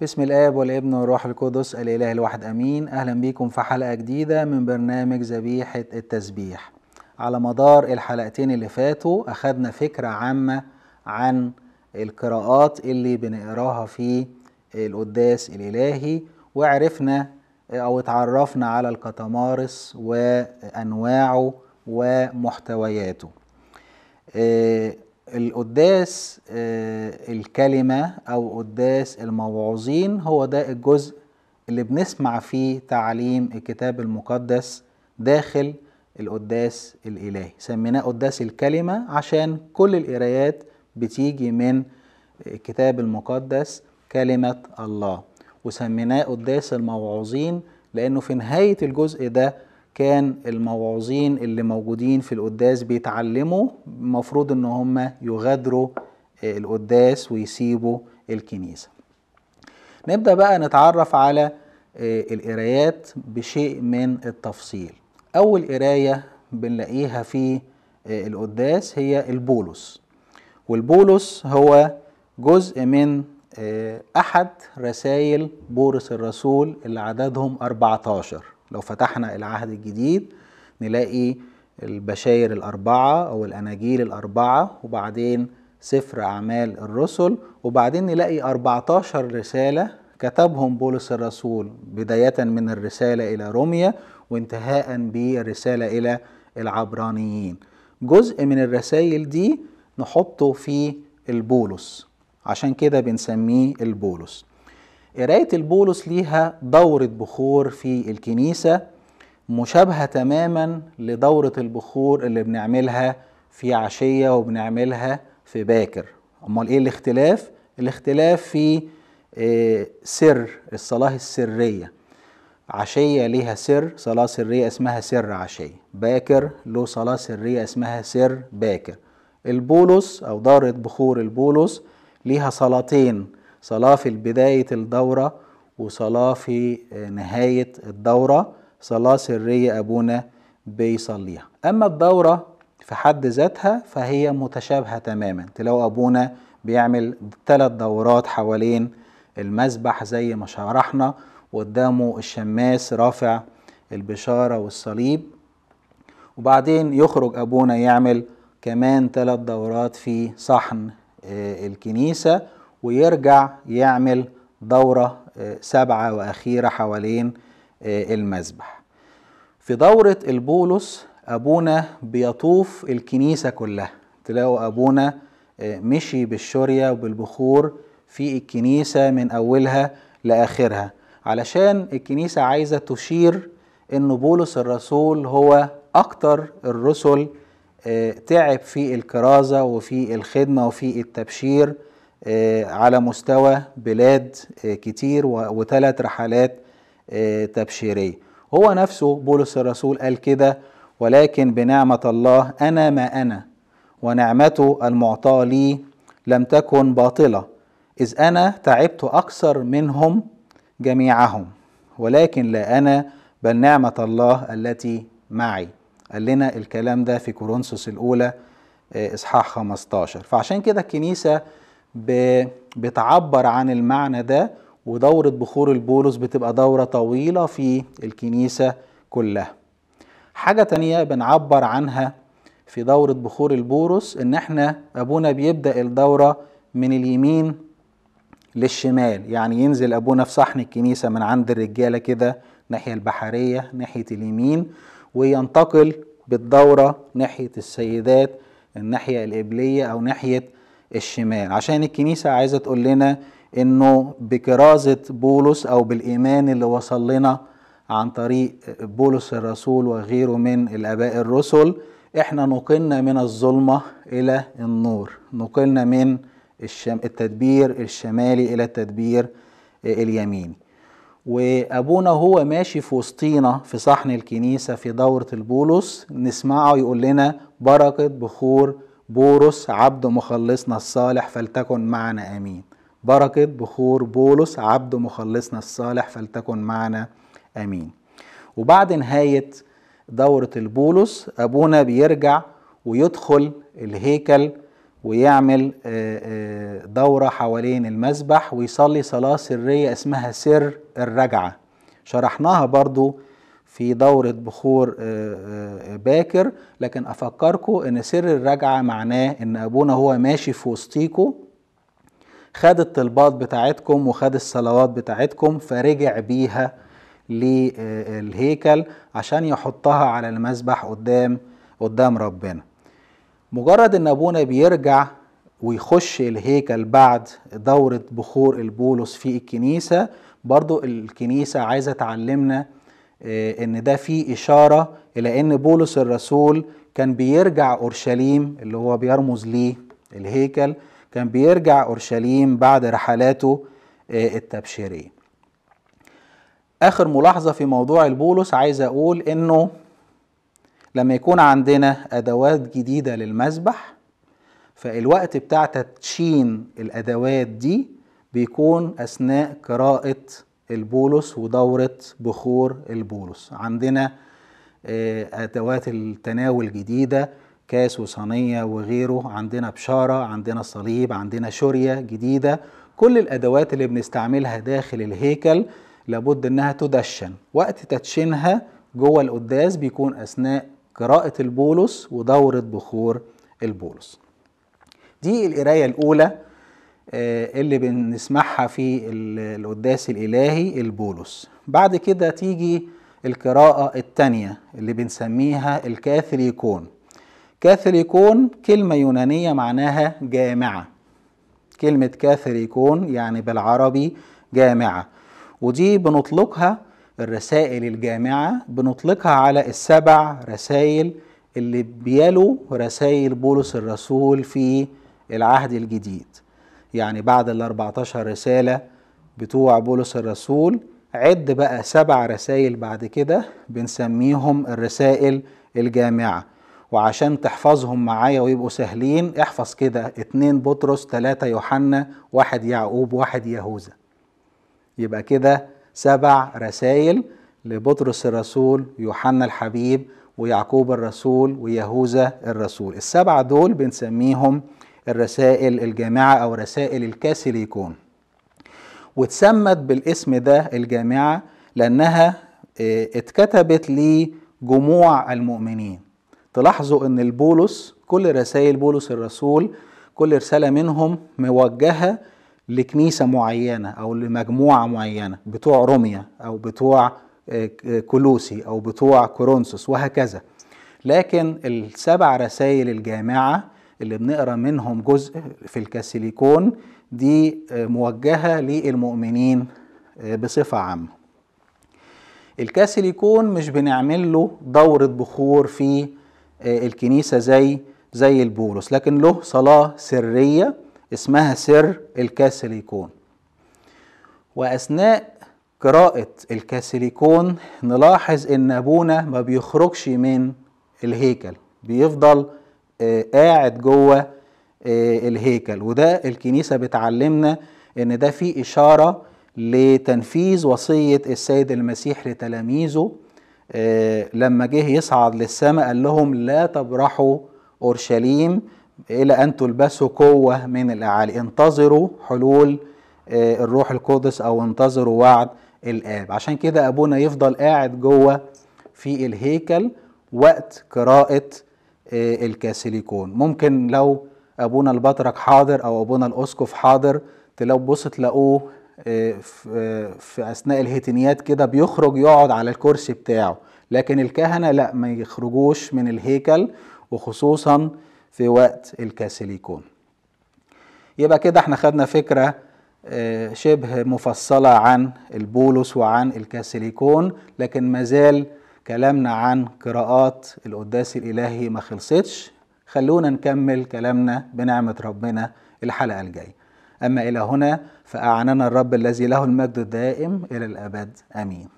بسم الاب والابن والروح القدس الاله الواحد امين اهلا بيكم في حلقه جديده من برنامج ذبيحه التسبيح على مدار الحلقتين اللي فاتوا اخذنا فكره عامه عن القراءات اللي بنقراها في القداس الالهي وعرفنا او اتعرفنا على الكتمارس وانواعه ومحتوياته آه، القداس آه، الكلمة أو قداس الموعوظين هو ده الجزء اللي بنسمع فيه تعليم الكتاب المقدس داخل القداس الإلهي سميناه قداس الكلمة عشان كل القرايات بتيجي من الكتاب المقدس كلمة الله وسميناه قداس الموعوظين لأنه في نهاية الجزء ده كان الموعوظين اللي موجودين في القداس بيتعلموا المفروض ان هم يغادروا آه، القداس ويسيبوا الكنيسه نبدا بقى نتعرف على آه، القرايات بشيء من التفصيل اول قرايه بنلاقيها في آه، القداس هي البولس والبولس هو جزء من احد رسائل بورس الرسول اللي عددهم 14 لو فتحنا العهد الجديد نلاقي البشاير الأربعة أو الأناجيل الأربعة وبعدين سفر أعمال الرسل وبعدين نلاقي 14 رسالة كتبهم بولس الرسول بداية من الرسالة إلى روميا وانتهاء بالرسالة إلى العبرانيين جزء من الرسائل دي نحطه في البولس عشان كده بنسميه البولس قراية البولس ليها دورة بخور في الكنيسة مشابهة تماما لدورة البخور اللي بنعملها في عشية وبنعملها في باكر أمال إيه الاختلاف؟ الاختلاف في آه، سر الصلاة السرية عشية ليها سر صلاة سرية اسمها سر عشية باكر له صلاة سرية اسمها سر باكر البولس أو دارة بخور البولس ليها صلاتين صلاة في بداية الدورة وصلاة في آه، نهاية الدورة صلاة سرية أبونا بيصليها أما الدورة في حد ذاتها فهي متشابهة تماما تلاقوا أبونا بيعمل ثلاث دورات حوالين المسبح زي ما شرحنا وقدامه الشماس رافع البشارة والصليب وبعدين يخرج أبونا يعمل كمان ثلاث دورات في صحن آه، الكنيسة ويرجع يعمل دورة آه، سبعة وأخيرة حوالين آه، المذبح في دورة البولس أبونا بيطوف الكنيسة كلها تلاقوا أبونا آه، مشي بالشورية وبالبخور في الكنيسة من أولها لآخرها علشان الكنيسة عايزة تشير أن بولس الرسول هو أكتر الرسل تعب في الكرازة وفي الخدمة وفي التبشير آه، على مستوى بلاد آه، كتير وثلاث رحلات آه، تبشيرية هو نفسه بولس الرسول قال كده ولكن بنعمة الله أنا ما أنا ونعمته المعطاة لي لم تكن باطلة إذ أنا تعبت أكثر منهم جميعهم ولكن لا أنا بل نعمة الله التي معي قال لنا الكلام ده في كورنثوس الأولى إصحاح 15 فعشان كده الكنيسة بتعبر عن المعنى ده ودورة بخور البولس بتبقى دورة طويلة في الكنيسة كلها حاجة تانية بنعبر عنها في دورة بخور البولس ان احنا ابونا بيبدأ الدورة من اليمين للشمال يعني ينزل ابونا في صحن الكنيسة من عند الرجالة كده ناحية البحرية ناحية اليمين وينتقل بالدورة ناحية السيدات الناحية القبلية أو ناحية الشمال عشان الكنيسة عايزة تقول لنا انه بكرازة بولس او بالايمان اللي وصل لنا عن طريق بولس الرسول وغيره من الاباء الرسل احنا نقلنا من الظلمة الى النور نقلنا من الشم... التدبير الشمالي الى التدبير اليميني وابونا هو ماشي في وسطينا في صحن الكنيسه في دوره البولس نسمعه يقول لنا بركه بخور بورس عبد مخلصنا الصالح فلتكن معنا امين بركه بخور بولس عبد مخلصنا الصالح فلتكن معنا امين وبعد نهايه دوره البولس ابونا بيرجع ويدخل الهيكل ويعمل آه، آه، دوره حوالين المسبح ويصلي صلاه سريه اسمها سر الرجعه شرحناها برضو في دورة بخور آه، آه، باكر لكن أفكركم أن سر الرجعة معناه أن أبونا هو ماشي في وسطيكم خد الطلبات بتاعتكم وخد الصلوات بتاعتكم فرجع بيها للهيكل عشان يحطها على المسبح قدام قدام ربنا مجرد ان ابونا بيرجع ويخش الهيكل بعد دورة بخور البولس في الكنيسة برضو الكنيسة عايزة تعلمنا آه، ان ده فيه اشاره الى ان بولس الرسول كان بيرجع اورشليم اللي هو بيرمز ليه الهيكل كان بيرجع اورشليم بعد رحلاته آه، التبشيريه. اخر ملاحظه في موضوع البولس عايز اقول انه لما يكون عندنا ادوات جديده للمسبح فالوقت بتاع تدشين الادوات دي بيكون اثناء قراءه البولص ودورة بخور البولص عندنا آه، أدوات التناول جديدة كاس وصينية وغيره عندنا بشارة عندنا صليب عندنا شورية جديدة كل الأدوات اللي بنستعملها داخل الهيكل لابد انها تدشن وقت تدشينها جوه القداس بيكون اثناء قراءة البولس ودورة بخور البولس دي القراية الأولى آه، اللي بنسمعها في القداس الإلهي البولس بعد كده تيجي القراءة التانية اللي بنسميها الكاثليكون كاثليكون كلمة يونانية معناها جامعة كلمة كاثليكون يعني بالعربي جامعة ودي بنطلقها الرسائل الجامعة بنطلقها على السبع رسائل اللي بيلو رسائل بولس الرسول في العهد الجديد يعني بعد ال 14 رسالة بتوع بولس الرسول عد بقى سبع رسائل بعد كده بنسميهم الرسائل الجامعة وعشان تحفظهم معايا ويبقوا سهلين احفظ كده اتنين بطرس تلاتة يوحنا واحد يعقوب واحد يهوذا يبقى كده سبع رسائل لبطرس الرسول يوحنا الحبيب ويعقوب الرسول ويهوذا الرسول السبعة دول بنسميهم الرسائل الجامعة أو رسائل الكاسيليكون واتسمت بالاسم ده الجامعة لأنها آه، اتكتبت لجموع المؤمنين تلاحظوا أن البولس كل رسائل بولس الرسول كل رسالة منهم موجهة لكنيسة معينة أو لمجموعة معينة بتوع روميا أو بتوع آه، كلوسي أو بتوع كورنثوس وهكذا لكن السبع رسائل الجامعة اللي بنقرا منهم جزء في الكاسيليكون دي آه، موجهه للمؤمنين آه، بصفه عامه الكاسيليكون مش بنعمل له دوره بخور في آه، الكنيسه زي زي البولس لكن له صلاه سريه اسمها سر الكاسيليكون واثناء قراءة الكاسيليكون نلاحظ ان ابونا ما بيخرجش من الهيكل بيفضل آه، قاعد جوه آه، الهيكل وده الكنيسة بتعلمنا ان ده في اشارة لتنفيذ وصية السيد المسيح لتلاميذه آه، لما جه يصعد للسماء قال لهم لا تبرحوا اورشليم الى ان تلبسوا قوة من الاعالي انتظروا حلول الروح القدس او انتظروا وعد الاب عشان كده ابونا يفضل قاعد جوه في الهيكل وقت قراءه آه، الكاسيليكون ممكن لو ابونا البطرك حاضر او ابونا الاسقف حاضر تلاقوا بص تلاقوه آه، آه، في اثناء الهيتنيات كده بيخرج يقعد على الكرسي بتاعه لكن الكهنه لا ما يخرجوش من الهيكل وخصوصا في وقت الكاسيليكون يبقى كده احنا خدنا فكره شبه مفصله عن البولس وعن الكاسيليكون لكن مازال كلامنا عن قراءات القداس الإلهي ما خلصتش خلونا نكمل كلامنا بنعمة ربنا الحلقة الجاية أما إلى هنا فأعننا الرب الذي له المجد الدائم إلى الأبد آمين